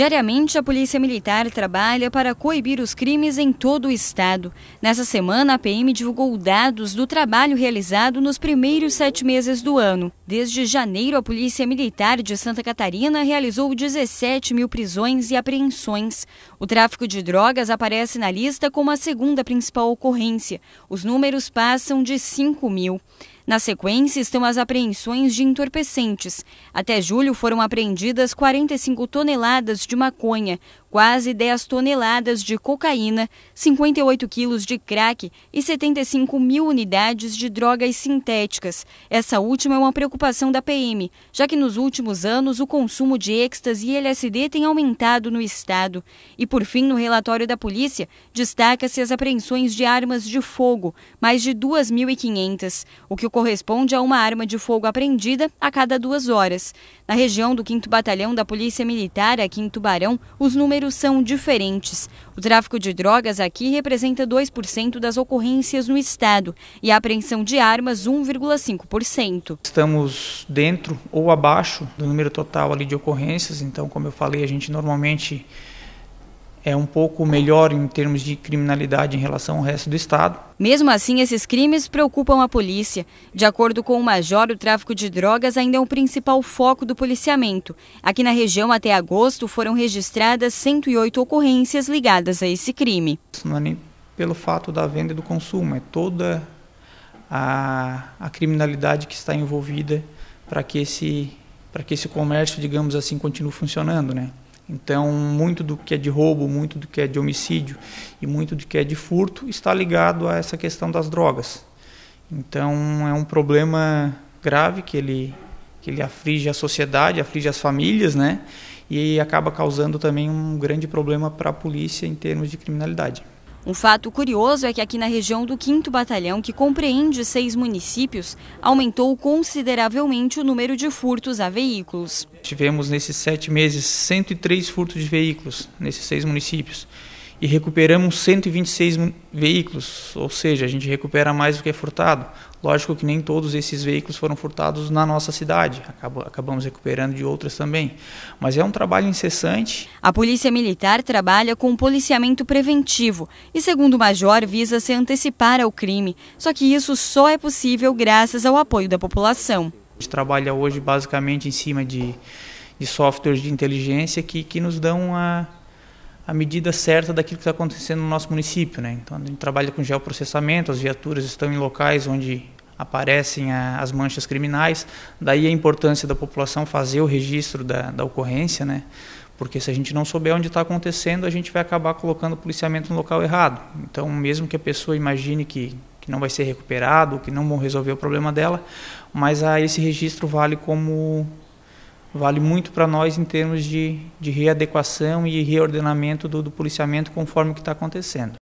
Diariamente, a Polícia Militar trabalha para coibir os crimes em todo o estado. Nessa semana, a PM divulgou dados do trabalho realizado nos primeiros sete meses do ano. Desde janeiro, a Polícia Militar de Santa Catarina realizou 17 mil prisões e apreensões. O tráfico de drogas aparece na lista como a segunda principal ocorrência. Os números passam de 5 mil. Na sequência estão as apreensões de entorpecentes. Até julho foram apreendidas 45 toneladas de maconha, quase 10 toneladas de cocaína, 58 quilos de crack e 75 mil unidades de drogas sintéticas. Essa última é uma preocupação da PM, já que nos últimos anos o consumo de êxtase e LSD tem aumentado no estado. E por fim, no relatório da polícia, destaca-se as apreensões de armas de fogo, mais de 2.500, o que corresponde a uma arma de fogo apreendida a cada duas horas. Na região do 5 Batalhão da Polícia Militar, aqui em Tubarão, os números são diferentes. O tráfico de drogas aqui representa 2% das ocorrências no estado e a apreensão de armas 1,5%. Estamos dentro ou abaixo do número total ali de ocorrências, então, como eu falei, a gente normalmente é um pouco melhor em termos de criminalidade em relação ao resto do estado. Mesmo assim, esses crimes preocupam a polícia. De acordo com o major, o tráfico de drogas ainda é o principal foco do policiamento. Aqui na região, até agosto, foram registradas 108 ocorrências ligadas a esse crime. Não é nem pelo fato da venda e do consumo, é toda a, a criminalidade que está envolvida para que esse para que esse comércio, digamos assim, continue funcionando, né? Então, muito do que é de roubo, muito do que é de homicídio e muito do que é de furto está ligado a essa questão das drogas. Então, é um problema grave que ele que ele aflige a sociedade, aflige as famílias, né? E acaba causando também um grande problema para a polícia em termos de criminalidade. Um fato curioso é que aqui na região do 5 Batalhão, que compreende seis municípios, aumentou consideravelmente o número de furtos a veículos. Tivemos nesses sete meses 103 furtos de veículos nesses seis municípios e recuperamos 126 veículos, ou seja, a gente recupera mais do que é furtado. Lógico que nem todos esses veículos foram furtados na nossa cidade, acabamos recuperando de outras também. Mas é um trabalho incessante. A Polícia Militar trabalha com policiamento preventivo e, segundo o Major, visa se antecipar ao crime. Só que isso só é possível graças ao apoio da população. A gente trabalha hoje basicamente em cima de, de softwares de inteligência que, que nos dão a a medida certa daquilo que está acontecendo no nosso município. Né? Então, a gente trabalha com geoprocessamento, as viaturas estão em locais onde aparecem a, as manchas criminais, daí a importância da população fazer o registro da, da ocorrência, né? porque se a gente não souber onde está acontecendo, a gente vai acabar colocando o policiamento no local errado. Então, mesmo que a pessoa imagine que, que não vai ser recuperado, que não vão resolver o problema dela, mas ah, esse registro vale como vale muito para nós em termos de, de readequação e reordenamento do, do policiamento conforme o que está acontecendo.